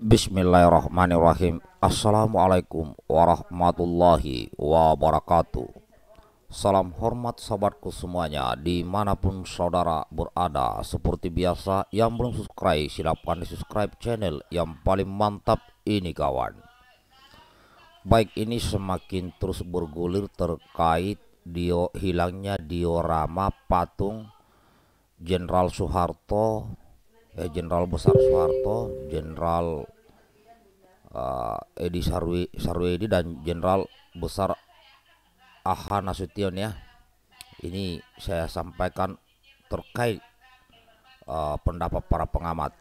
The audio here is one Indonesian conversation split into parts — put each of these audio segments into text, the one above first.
Bismillahirrahmanirrahim Assalamualaikum warahmatullahi wabarakatuh Salam hormat sahabatku semuanya Dimanapun saudara berada Seperti biasa yang belum subscribe Silahkan di subscribe channel yang paling mantap ini kawan Baik ini semakin terus bergulir terkait dio, hilangnya diorama patung Jenderal Soeharto ya Jenderal Besar Soeharto, Jenderal uh, Edi Sarwedi dan Jenderal Besar Aha Nasution ya. Ini saya sampaikan terkait uh, pendapat para pengamat.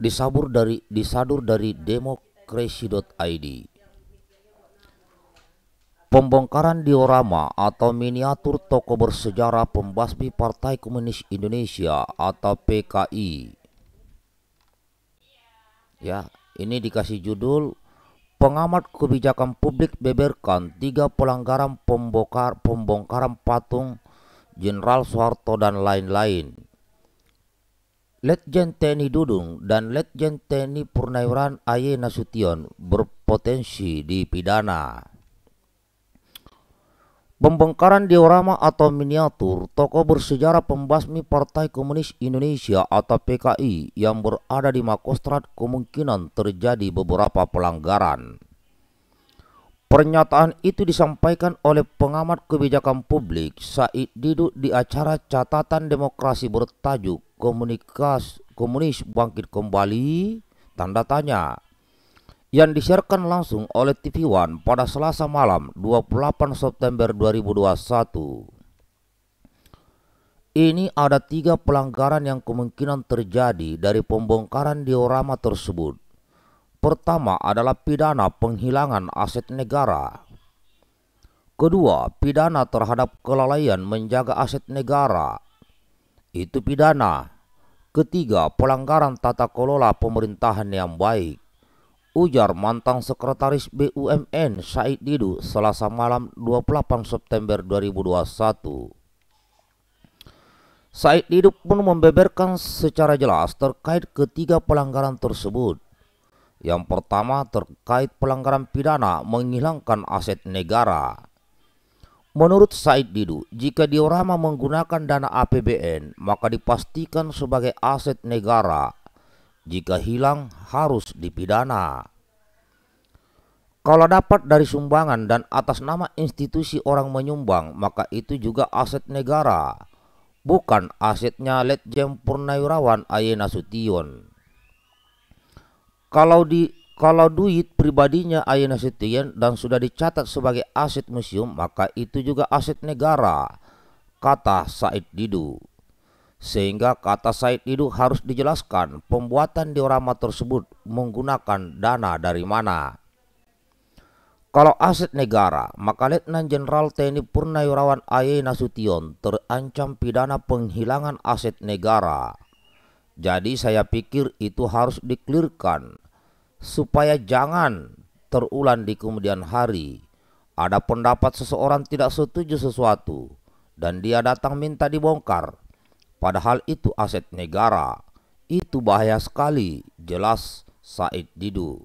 Disabur dari disadur dari demokrasi.id. Pembongkaran diorama atau miniatur toko bersejarah pembasmi Partai Komunis Indonesia atau PKI. Ya, ini dikasih judul Pengamat kebijakan publik beberkan tiga pelanggaran pembongkar pembongkaran patung Jenderal Soeharto dan lain-lain. Letjen TNI Dudung dan Letjen TNI Purnawiran Aye Nasution berpotensi dipidana. Pembongkaran diorama atau miniatur tokoh bersejarah pembasmi Partai Komunis Indonesia atau PKI yang berada di Makostrat kemungkinan terjadi beberapa pelanggaran. Pernyataan itu disampaikan oleh pengamat kebijakan publik Said Diduk di acara catatan demokrasi bertajuk Komunikas Komunis Bangkit Kembali tanda tanya yang disiarkan langsung oleh TV One pada Selasa malam 28 September 2021. Ini ada tiga pelanggaran yang kemungkinan terjadi dari pembongkaran diorama tersebut. Pertama adalah pidana penghilangan aset negara. Kedua, pidana terhadap kelalaian menjaga aset negara. Itu pidana. Ketiga, pelanggaran tata kelola pemerintahan yang baik. Ujar mantan sekretaris BUMN Said Didu selasa malam 28 September 2021. Said Didu pun membeberkan secara jelas terkait ketiga pelanggaran tersebut. Yang pertama terkait pelanggaran pidana menghilangkan aset negara. Menurut Said Didu, jika diorama menggunakan dana APBN, maka dipastikan sebagai aset negara jika hilang harus dipidana. Kalau dapat dari sumbangan dan atas nama institusi orang menyumbang, maka itu juga aset negara, bukan asetnya Letjen Purnawirawan Ayena Sution. Kalau di kalau duit pribadinya Ayana Sution dan sudah dicatat sebagai aset museum, maka itu juga aset negara, kata Said Didu. Sehingga kata Said itu harus dijelaskan pembuatan diorama tersebut menggunakan dana dari mana. Kalau aset negara, maka Letnan Jenderal TNI Purnawirawan Aye Nasution terancam pidana penghilangan aset negara. Jadi saya pikir itu harus dikelirkan supaya jangan terulang di kemudian hari. Ada pendapat seseorang tidak setuju sesuatu dan dia datang minta dibongkar. Padahal itu aset negara. Itu bahaya sekali, jelas Said Didu.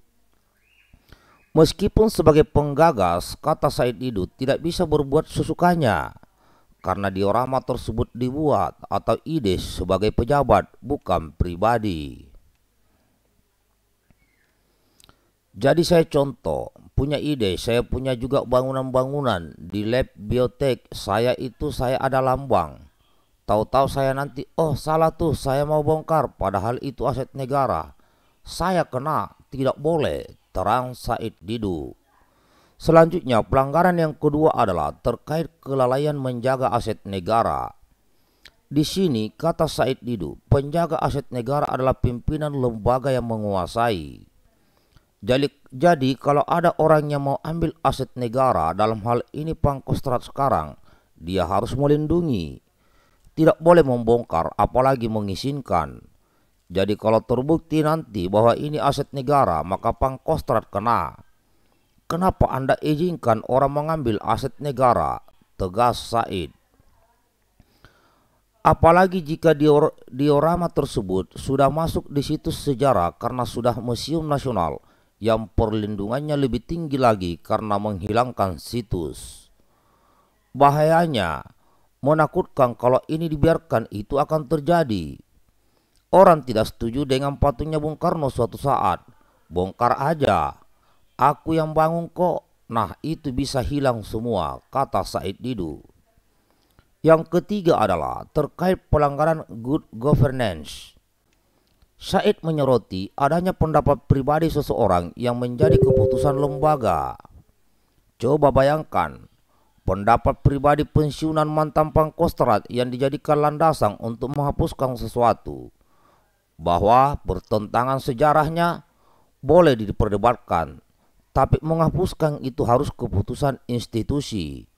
Meskipun sebagai penggagas, kata Said Didu tidak bisa berbuat sesukanya karena diorama tersebut dibuat atau ide sebagai pejabat, bukan pribadi. Jadi saya contoh, punya ide, saya punya juga bangunan-bangunan di lab biotek, saya itu saya ada lambang Tahu-tahu saya nanti, oh salah tuh, saya mau bongkar, padahal itu aset negara. Saya kena, tidak boleh, terang Said Didu. Selanjutnya, pelanggaran yang kedua adalah terkait kelalaian menjaga aset negara. Di sini, kata Said Didu, penjaga aset negara adalah pimpinan lembaga yang menguasai. Jadi, jadi kalau ada orang yang mau ambil aset negara dalam hal ini Pangkostrat sekarang, dia harus melindungi tidak boleh membongkar apalagi mengizinkan. Jadi kalau terbukti nanti bahwa ini aset negara maka pangkostrat kena. Kenapa Anda izinkan orang mengambil aset negara? Tegas Said. Apalagi jika dior diorama tersebut sudah masuk di situs sejarah karena sudah museum nasional yang perlindungannya lebih tinggi lagi karena menghilangkan situs. Bahayanya, menakutkan kalau ini dibiarkan itu akan terjadi. Orang tidak setuju dengan patungnya Bung Karno suatu saat. Bongkar aja. Aku yang bangun kok. Nah itu bisa hilang semua, kata Said Didu. Yang ketiga adalah terkait pelanggaran good governance. Said menyoroti adanya pendapat pribadi seseorang yang menjadi keputusan lembaga. Coba bayangkan, Pendapat pribadi pensiunan mantan pangkostrat yang dijadikan landasan untuk menghapuskan sesuatu bahwa bertentangan sejarahnya boleh diperdebatkan, tapi menghapuskan itu harus keputusan institusi.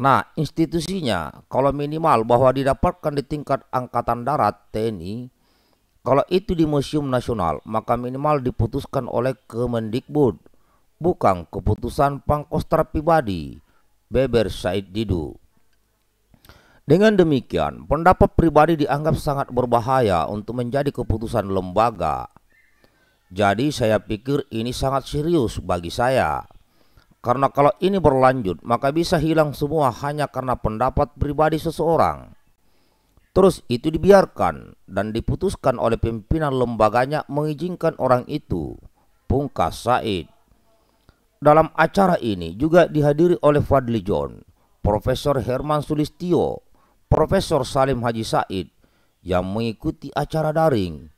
Nah, institusinya kalau minimal bahwa didapatkan di tingkat angkatan darat TNI, kalau itu di Museum Nasional, maka minimal diputuskan oleh Kemendikbud, bukan keputusan pangkostrat pribadi Beber Said Didu. Dengan demikian, pendapat pribadi dianggap sangat berbahaya untuk menjadi keputusan lembaga. Jadi saya pikir ini sangat serius bagi saya. Karena kalau ini berlanjut, maka bisa hilang semua hanya karena pendapat pribadi seseorang. Terus itu dibiarkan dan diputuskan oleh pimpinan lembaganya mengizinkan orang itu. Pungkas Said. Dalam acara ini juga dihadiri oleh Fadli John, Profesor Herman Sulistio, Profesor Salim Haji Said yang mengikuti acara daring.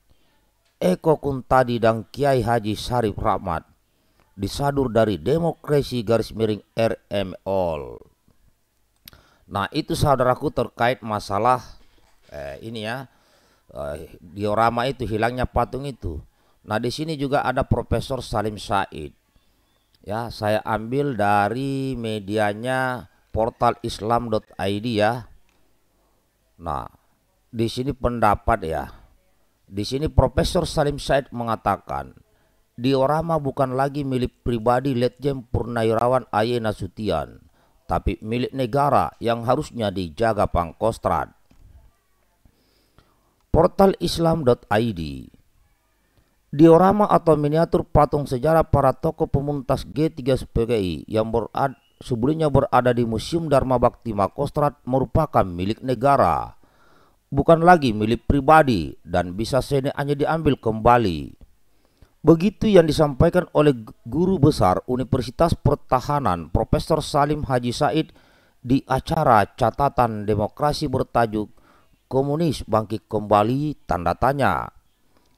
Eko Kuntadi dan Kiai Haji Sarif Rahmat disadur dari Demokrasi Garis Miring RMO. Nah itu saudaraku terkait masalah eh, ini ya eh, diorama itu hilangnya patung itu. Nah di sini juga ada Profesor Salim Said ya saya ambil dari medianya portal islam.id ya nah di sini pendapat ya di sini Profesor Salim Said mengatakan diorama bukan lagi milik pribadi Letjen Purnawirawan Aye Nasution tapi milik negara yang harusnya dijaga Pangkostrat portal islam.id diorama atau miniatur patung sejarah para tokoh pemuntas G3 PKI yang berada, sebelumnya berada di Museum Dharma Bakti Makostrat merupakan milik negara, bukan lagi milik pribadi dan bisa seenaknya diambil kembali. Begitu yang disampaikan oleh guru besar Universitas Pertahanan Profesor Salim Haji Said di acara catatan demokrasi bertajuk Komunis Bangkit Kembali tanda tanya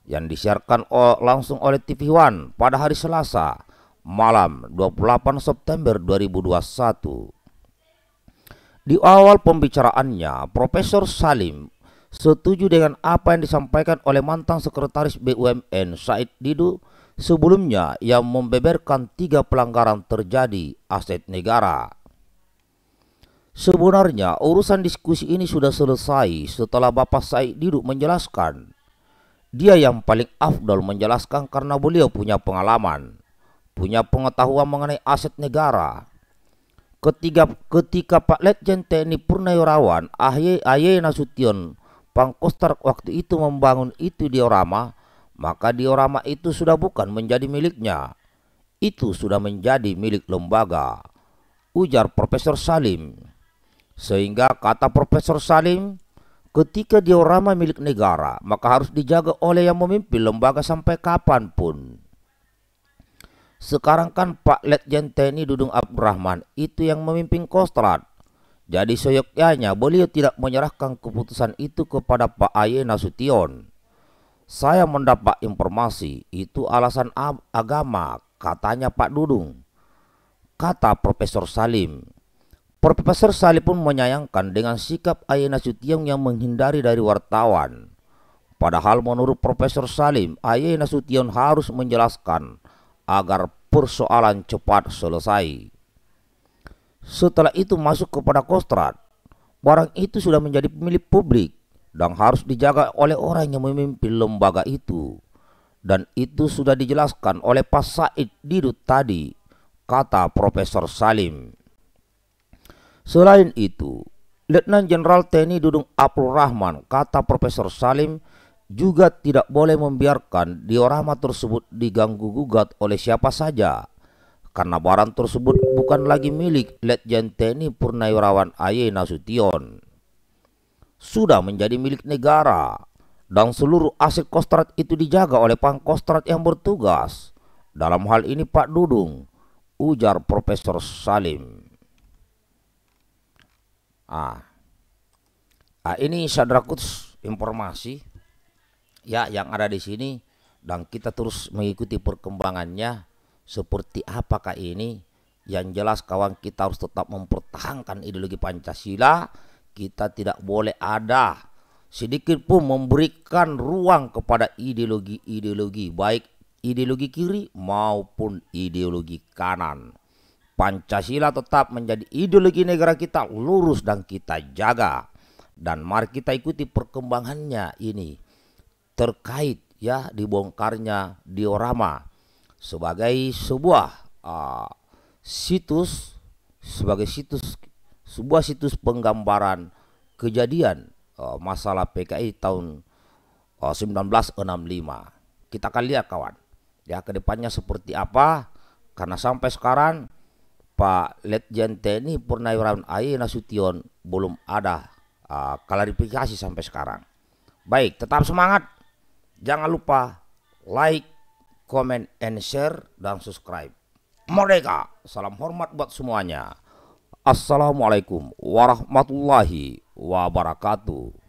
yang disiarkan langsung oleh TV One pada hari Selasa malam 28 September 2021. Di awal pembicaraannya, Profesor Salim setuju dengan apa yang disampaikan oleh mantan sekretaris BUMN Said Didu sebelumnya yang membeberkan tiga pelanggaran terjadi aset negara. Sebenarnya urusan diskusi ini sudah selesai setelah Bapak Said Didu menjelaskan dia yang paling afdol menjelaskan karena beliau punya pengalaman, punya pengetahuan mengenai aset negara. Ketiga, ketika Pak Letjen TNI Purnawirawan Ahy Aye Nasution Pangkostar waktu itu membangun itu diorama, maka diorama itu sudah bukan menjadi miliknya. Itu sudah menjadi milik lembaga, ujar Profesor Salim. Sehingga kata Profesor Salim, Ketika diorama milik negara, maka harus dijaga oleh yang memimpin lembaga sampai kapanpun. Sekarang kan Pak Letjen TNI Dudung Abdurrahman itu yang memimpin Kostrad. Jadi seyoknya beliau tidak menyerahkan keputusan itu kepada Pak Aye Nasution. Saya mendapat informasi itu alasan agama katanya Pak Dudung. Kata Profesor Salim, Profesor Salih pun menyayangkan dengan sikap Ayah Nasution yang menghindari dari wartawan. Padahal menurut Profesor Salim, Ayah Nasution harus menjelaskan agar persoalan cepat selesai. Setelah itu masuk kepada Kostrad, barang itu sudah menjadi pemilik publik dan harus dijaga oleh orang yang memimpin lembaga itu. Dan itu sudah dijelaskan oleh Pak Said Didut tadi, kata Profesor Salim. Selain itu, Letnan Jenderal TNI Dudung Abdul Rahman, kata Profesor Salim, juga tidak boleh membiarkan diorama tersebut diganggu gugat oleh siapa saja karena barang tersebut bukan lagi milik Letjen TNI Purnawirawan Aye Nasution. Sudah menjadi milik negara dan seluruh aset kostrat itu dijaga oleh pangkostrat yang bertugas. Dalam hal ini Pak Dudung, ujar Profesor Salim. Ah. ah ini sadrakus informasi ya yang ada di sini dan kita terus mengikuti perkembangannya seperti apakah ini yang jelas kawan kita harus tetap mempertahankan ideologi Pancasila kita tidak boleh ada sedikit pun memberikan ruang kepada ideologi-ideologi baik ideologi kiri maupun ideologi kanan Pancasila tetap menjadi ideologi negara kita lurus dan kita jaga. Dan mari kita ikuti perkembangannya ini terkait ya dibongkarnya diorama sebagai sebuah uh, situs sebagai situs sebuah situs penggambaran kejadian uh, masalah PKI tahun uh, ah, 1965. Kita akan lihat kawan ya kedepannya seperti apa karena sampai sekarang Pak Letjen TNI Purnawirawan Aye Nasution belum ada uh, klarifikasi sampai sekarang. Baik, tetap semangat. Jangan lupa like, comment, and share, dan subscribe. Merdeka! Salam hormat buat semuanya. Assalamualaikum warahmatullahi wabarakatuh.